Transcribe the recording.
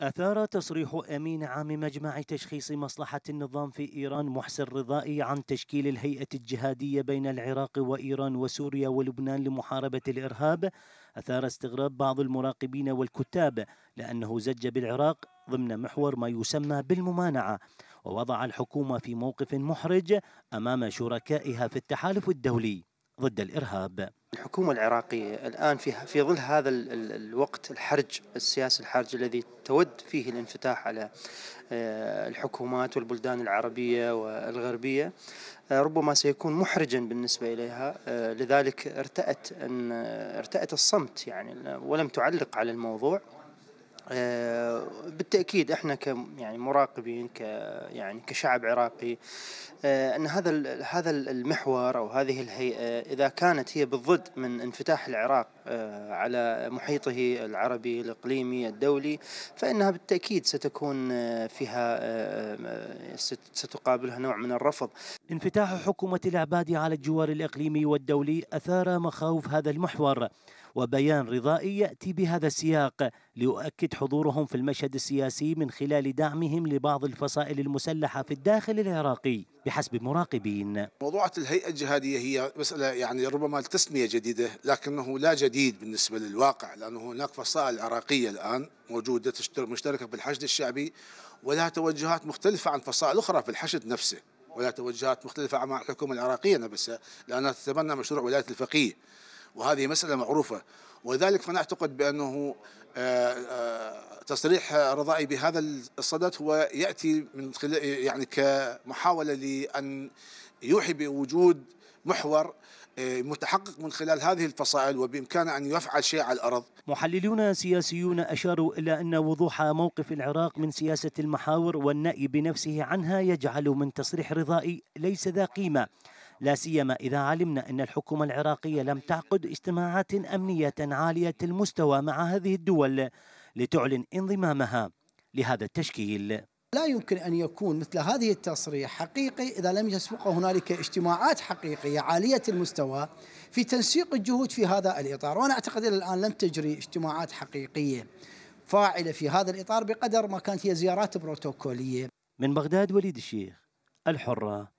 أثار تصريح أمين عام مجمع تشخيص مصلحة النظام في إيران محسن رضائي عن تشكيل الهيئة الجهادية بين العراق وإيران وسوريا ولبنان لمحاربة الإرهاب أثار استغراب بعض المراقبين والكتاب لأنه زج بالعراق ضمن محور ما يسمى بالممانعة ووضع الحكومة في موقف محرج أمام شركائها في التحالف الدولي ضد الإرهاب الحكومة العراقية الآن في في ظل هذا الوقت الحرج السياسي الحرج الذي تود فيه الانفتاح على آه، الحكومات والبلدان العربية والغربية آه، ربما سيكون محرجا بالنسبة إليها آه، لذلك ارتأت أن ارتأت الصمت يعني ولم تعلق على الموضوع آه، بالتاكيد احنا ك يعني مراقبين ك يعني كشعب عراقي آه، ان هذا هذا المحور او هذه الهيئه اذا كانت هي بالضد من انفتاح العراق آه، على محيطه العربي الاقليمي الدولي فانها بالتاكيد ستكون فيها ستقابلها نوع من الرفض. انفتاح حكومه العبادي على الجوار الاقليمي والدولي اثار مخاوف هذا المحور وبيان رضائي يأتي بهذا السياق ليؤكد حضورهم في المشهد السياسي من خلال دعمهم لبعض الفصائل المسلحة في الداخل العراقي بحسب مراقبين موضوع الهيئة الجهادية هي مسألة يعني ربما التسمية جديدة لكنه لا جديد بالنسبة للواقع لأنه هناك فصائل عراقية الآن موجودة مشتركة في الحشد الشعبي ولها توجهات مختلفة عن فصائل أخرى في الحشد نفسه ولا توجهات مختلفة مع الحكومة العراقية نفسها لأنها تتبنى مشروع ولاية الفقيه وهذه مسألة معروفة ولذلك فأنا أعتقد بأنه آه، آه، تصريح رضائي بهذا الصدد هو يأتي من خلال يعني كمحاولة لأن يوحي بوجود محور آه، متحقق من خلال هذه الفصائل وبإمكانه أن يفعل شيء على الأرض محللون سياسيون أشاروا إلى أن وضوح موقف العراق من سياسة المحاور والنأي بنفسه عنها يجعل من تصريح رضائي ليس ذا قيمة لا سيما إذا علمنا أن الحكومة العراقية لم تعقد اجتماعات أمنية عالية المستوى مع هذه الدول لتعلن انضمامها لهذا التشكيل لا يمكن أن يكون مثل هذه التصريح حقيقي إذا لم يسبقه هنالك اجتماعات حقيقية عالية المستوى في تنسيق الجهود في هذا الإطار وأنا أعتقد إلى الآن لم تجري اجتماعات حقيقية فاعلة في هذا الإطار بقدر ما كانت هي زيارات بروتوكولية من بغداد وليد الشيخ الحرة